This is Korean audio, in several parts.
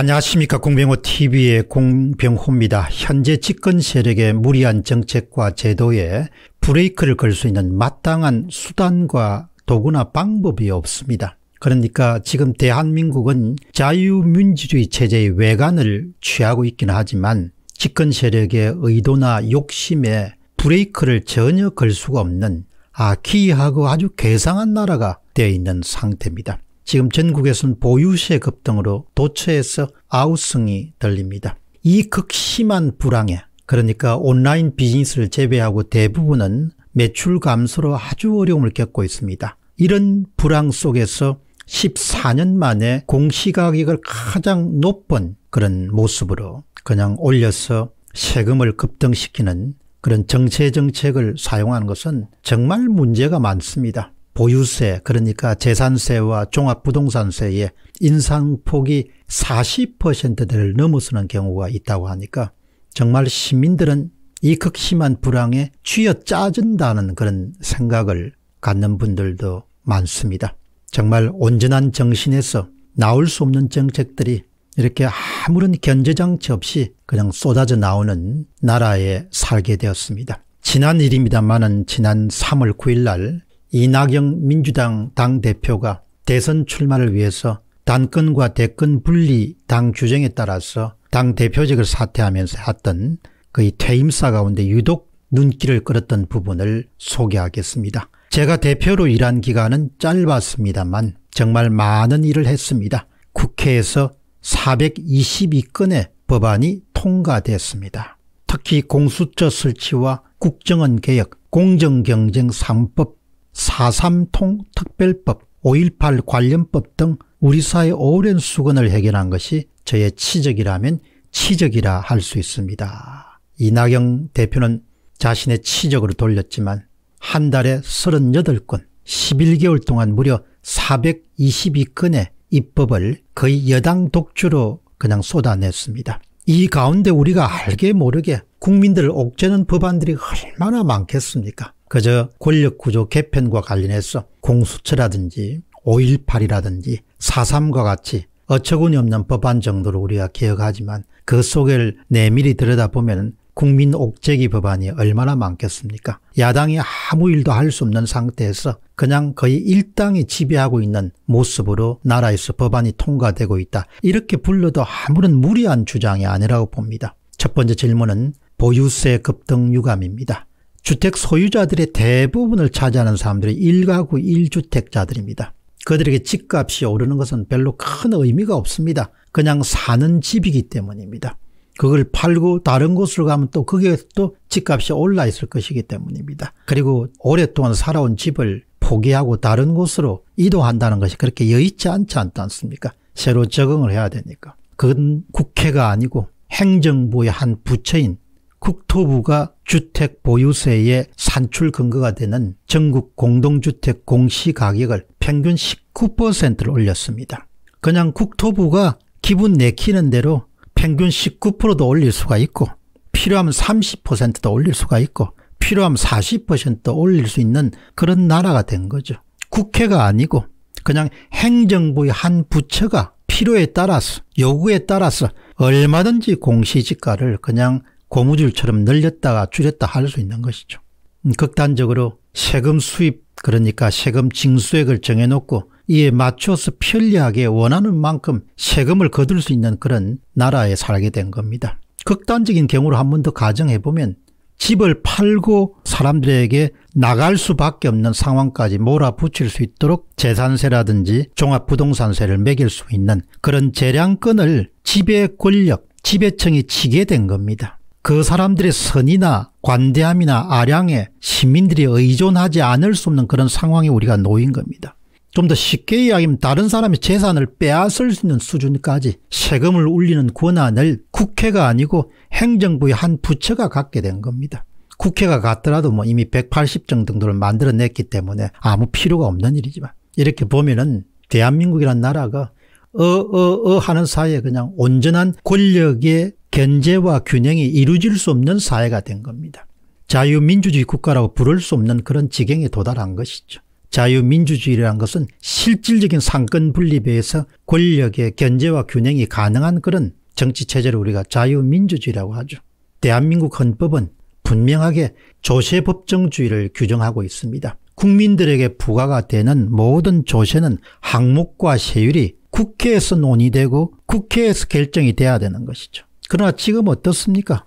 안녕하십니까 공병호TV의 공병호입니다. 현재 집권 세력의 무리한 정책과 제도에 브레이크를 걸 수 있는 마땅한 수단과 도구나 방법이 없습니다. 그러니까 지금 대한민국은 자유민주주의 체제의 외관을 취하고 있기 하지만 집권 세력의 의도나 욕심에 브레이크를 전혀 걸 수가 없는 아키하고 아주 괴상한 나라가 되어 있는 상태입니다. 지금 전국에서는 보유세 급등으로 도처에서 아우성이 들립니다. 이 극심한 불황에 그러니까 온라인 비즈니스를 제외하고 대부분은 매출 감소로 아주 어려움을 겪고 있습니다. 이런 불황 속에서 14년 만에 공시가격을 가장 높은 그런 모습으로 그냥 올려서 세금을 급등시키는 그런 정체 정책을 사용하는 것은 정말 문제가 많습니다. 보유세 그러니까 재산세와 종합부동산세의 인상폭이 40%를 넘어서는 경우가 있다고 하니까 정말 시민들은 이 극심한 불황에 쥐어 짜진다는 그런 생각을 갖는 분들도 많습니다. 정말 온전한 정신에서 나올 수 없는 정책들이 이렇게 아무런 견제장치 없이 그냥 쏟아져 나오는 나라에 살게 되었습니다. 지난 일입니다만은 지난 3월 9일 날 이낙영 민주당 당대표가 대선 출마를 위해서 단권과 대권 분리 당 규정에 따라서 당대표직을 사퇴하면서 했던 그의 퇴임사 가운데 유독 눈길을 끌었던 부분을 소개하겠습니다. 제가 대표로 일한 기간은 짧았습니다만 정말 많은 일을 했습니다. 국회에서 422건의 법안이 통과됐습니다. 특히 공수처 설치와 국정원 개혁, 공정경쟁 3법 4.3통 특별법, 5.18 관련법 등 우리 사회 의 오랜 수건을 해결한 것이 저의 치적이라면 치적이라 할 수 있습니다. 이낙영 대표는 자신의 치적으로 돌렸지만 한 달에 38건, 11개월 동안 무려 422건의 입법을 거의 여당 독주로 그냥 쏟아냈습니다. 이 가운데 우리가 알게 모르게 국민들을 옥죄는 법안들이 얼마나 많겠습니까? 그저 권력구조 개편과 관련해서 공수처라든지 5.18이라든지 4.3과 같이 어처구니 없는 법안 정도로 우리가 기억하지만 그 속을 내밀히 들여다보면 국민 옥죄기 법안이 얼마나 많겠습니까? 야당이 아무 일도 할 수 없는 상태에서 그냥 거의 일당이 지배하고 있는 모습으로 나라에서 법안이 통과되고 있다. 이렇게 불러도 아무런 무리한 주장이 아니라고 봅니다. 첫 번째 질문은 보유세 급등 유감입니다. 주택 소유자들의 대부분을 차지하는 사람들이 1가구 1주택자들입니다. 그들에게 집값이 오르는 것은 별로 큰 의미가 없습니다. 그냥 사는 집이기 때문입니다. 그걸 팔고 다른 곳으로 가면 또 거기에서 또 집값이 올라 있을 것이기 때문입니다. 그리고 오랫동안 살아온 집을 포기하고 다른 곳으로 이동한다는 것이 그렇게 여의치 않지 않지 않습니까? 새로 적응을 해야 되니까. 그건 국회가 아니고 행정부의 한 부처인 국토부가 주택 보유세의 산출 근거가 되는 전국 공동주택 공시가격을 평균 19%를 올렸습니다. 그냥 국토부가 기분 내키는 대로 평균 19%도 올릴 수가 있고 필요하면 30%도 올릴 수가 있고 필요하면 40%도 올릴 수 있는 그런 나라가 된 거죠. 국회가 아니고 그냥 행정부의 한 부처가 필요에 따라서 요구에 따라서 얼마든지 공시지가를 그냥 고무줄처럼 늘렸다가 줄였다 할 수 있는 것이죠. 음, 극단적으로 세금 수입 그러니까 세금 징수액을 정해놓고 이에 맞춰서 편리하게 원하는 만큼 세금을 거둘 수 있는 그런 나라에 살게 된 겁니다. 극단적인 경우로 한 번 더 가정해보면 집을 팔고 사람들에게 나갈 수밖에 없는 상황까지 몰아붙일 수 있도록 재산세라든지 종합부동산세를 매길 수 있는 그런 재량권을 지배 권력, 지배층이 치게된 겁니다. 그 사람들의 선이나 관대함이나 아량에 시민들이 의존하지 않을 수 없는 그런 상황에 우리가 놓인 겁니다. 좀 더 쉽게 이야기하면 다른 사람의 재산을 빼앗을 수 있는 수준까지 세금을 울리는 권한을 국회가 아니고 행정부의 한 부처가 갖게 된 겁니다. 국회가 갔더라도 뭐 이미 180정 정도를 만들어냈기 때문에 아무 필요가 없는 일이지만 이렇게 보면은 대한민국이란 나라가 어어어 하는 사이에 그냥 온전한 권력의 견제와 균형이 이루어질 수 없는 사회가 된 겁니다. 자유민주주의 국가라고 부를 수 없는 그런 지경에 도달한 것이죠. 자유민주주의라는 것은 실질적인 상권 분립에 의해서 권력의 견제와 균형이 가능한 그런 정치체제를 우리가 자유민주주의라고 하죠. 대한민국 헌법은 분명하게 조세법정주의를 규정하고 있습니다. 국민들에게 부과가 되는 모든 조세는 항목과 세율이 국회에서 논의되고 국회에서 결정이 돼야 되는 것이죠. 그러나 지금 어떻습니까?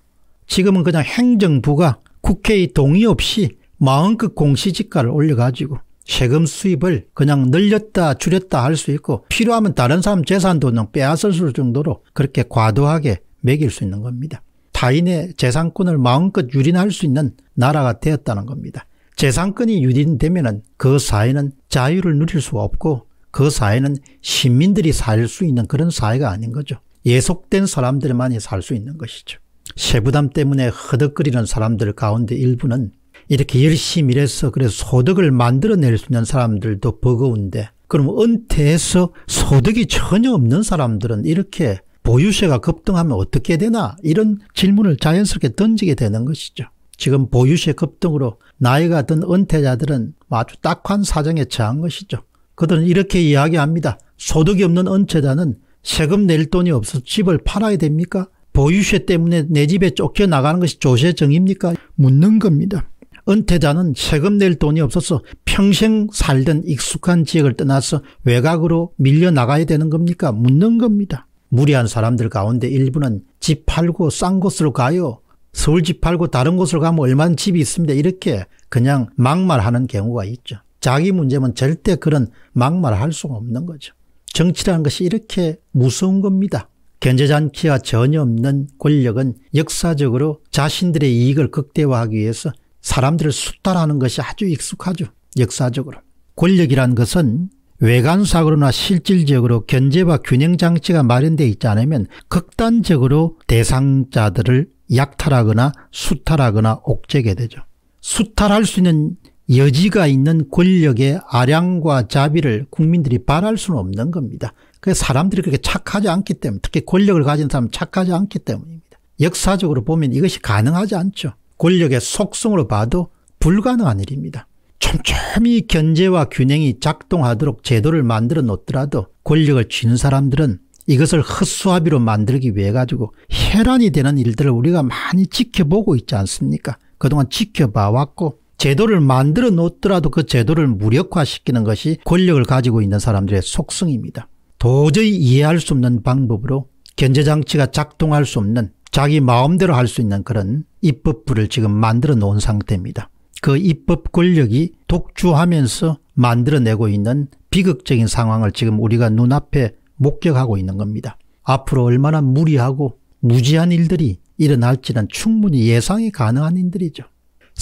지금은 그냥 행정부가 국회의 동의 없이 마음껏 공시지가를 올려가지고 세금 수입을 그냥 늘렸다 줄였다 할 수 있고 필요하면 다른 사람 재산도 그 빼앗을 수 정도로 그렇게 과도하게 매길 수 있는 겁니다. 타인의 재산권을 마음껏 유린할 수 있는 나라가 되었다는 겁니다. 재산권이 유린되면 그 사회는 자유를 누릴 수가 없고 그 사회는 시민들이 살 수 있는 그런 사회가 아닌 거죠. 예속된 사람들만이 살 수 있는 것이죠. 세부담 때문에 허덕거리는 사람들 가운데 일부는 이렇게 열심히 일해서 그래서 소득을 만들어낼 수 있는 사람들도 버거운데 그럼 은퇴해서 소득이 전혀 없는 사람들은 이렇게 보유세가 급등하면 어떻게 되나 이런 질문을 자연스럽게 던지게 되는 것이죠. 지금 보유세 급등으로 나이가 든 은퇴자들은 아주 딱한 사정에 처한 것이죠. 그들은 이렇게 이야기합니다. 소득이 없는 은퇴자는 세금 낼 돈이 없어 서 집을 팔아야 됩니까? 보유세 때문에 내 집에 쫓겨나가는 것이 조세정입니까? 묻는 겁니다. 은퇴자는 세금 낼 돈이 없어서 평생 살던 익숙한 지역을 떠나서 외곽으로 밀려나가야 되는 겁니까? 묻는 겁니다. 무리한 사람들 가운데 일부는 집 팔고 싼 곳으로 가요. 서울 집 팔고 다른 곳으로 가면 얼마나 집이 있습니다. 이렇게 그냥 막말하는 경우가 있죠. 자기 문제면 절대 그런 막말할 수가 없는 거죠. 정치라는 것이 이렇게 무서운 겁니다. 견제잔치와 전혀 없는 권력은 역사적으로 자신들의 이익을 극대화하기 위해서 사람들을 숫달하는 것이 아주 익숙하죠. 역사적으로. 권력이란 것은 외관상으로나 실질적으로 견제와 균형장치가 마련되어 있지 않으면 극단적으로 대상자들을 약탈하거나 수탈하거나 옥죄게 되죠. 수탈할 수 있는 여지가 있는 권력의 아량과 자비를 국민들이 바랄 수는 없는 겁니다. 그 사람들이 그렇게 착하지 않기 때문에 특히 권력을 가진 사람은 착하지 않기 때문입니다. 역사적으로 보면 이것이 가능하지 않죠. 권력의 속성으로 봐도 불가능한 일입니다. 촘촘히 견제와 균형이 작동하도록 제도를 만들어 놓더라도 권력을 쥐는 사람들은 이것을 헛수아비로 만들기 위해 가지고 혈안이 되는 일들을 우리가 많이 지켜보고 있지 않습니까? 그동안 지켜봐 왔고 제도를 만들어 놓더라도 그 제도를 무력화시키는 것이 권력을 가지고 있는 사람들의 속성입니다. 도저히 이해할 수 없는 방법으로 견제장치가 작동할 수 없는 자기 마음대로 할 수 있는 그런 입법부를 지금 만들어 놓은 상태입니다. 그 입법 권력이 독주하면서 만들어내고 있는 비극적인 상황을 지금 우리가 눈앞에 목격하고 있는 겁니다. 앞으로 얼마나 무리하고 무지한 일들이 일어날지는 충분히 예상이 가능한 일들이죠.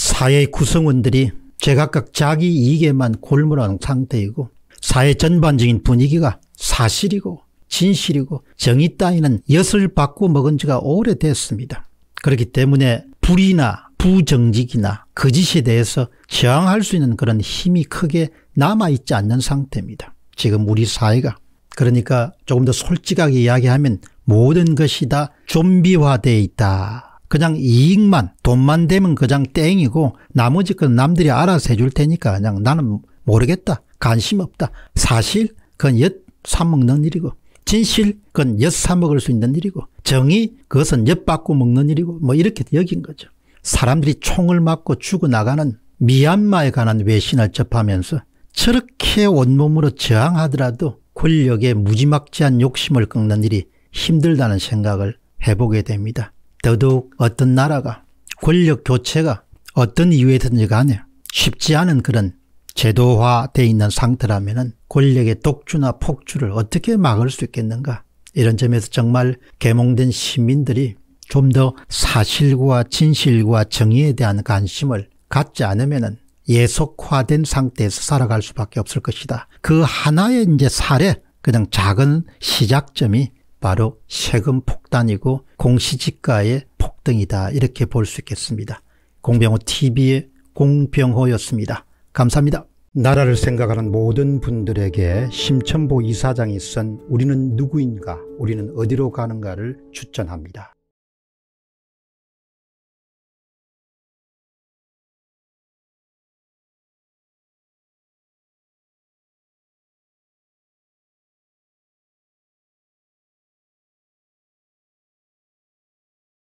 사회 구성원들이 제각각 자기 이익에만 골몰한 상태이고 사회 전반적인 분위기가 사실이고 진실이고 정의 따위는 엿을 받고 먹은 지가 오래됐습니다. 그렇기 때문에 불이나 부정직이나 거짓에 대해서 저항할 수 있는 그런 힘이 크게 남아있지 않는 상태입니다. 지금 우리 사회가. 그러니까 조금 더 솔직하게 이야기하면 모든 것이 다 좀비화되어 있다. 그냥 이익만 돈만 되면 그냥 땡이고 나머지 건 남들이 알아서 해줄 테니까 그냥 나는 모르겠다. 관심 없다. 사실 그건 엿 사먹는 일이고 진실 그건 엿 사먹을 수 있는 일이고 정의 그것은 엿 받고 먹는 일이고 뭐 이렇게 여긴 거죠. 사람들이 총을 맞고 죽어나가는 미얀마에 관한 외신을 접하면서 저렇게 온몸으로 저항하더라도 권력의 무지막지한 욕심을 꺾는 일이 힘들다는 생각을 해보게 됩니다. 더더욱 어떤 나라가 권력 교체가 어떤 이유에든지 간에 쉽지 않은 그런 제도화되어 있는 상태라면 권력의 독주나 폭주를 어떻게 막을 수 있겠는가 이런 점에서 정말 계몽된 시민들이 좀 더 사실과 진실과 정의에 대한 관심을 갖지 않으면 예속화된 상태에서 살아갈 수밖에 없을 것이다. 그 하나의 이제 사례 그냥 작은 시작점이 바로 세금 폭탄이고 공시지가의 폭등이다 이렇게 볼 수 있겠습니다. 공병호TV의 공병호였습니다. 감사합니다. 나라를 생각하는 모든 분들에게 심천보 이사장이 쓴 우리는 누구인가 우리는 어디로 가는가를 추천합니다.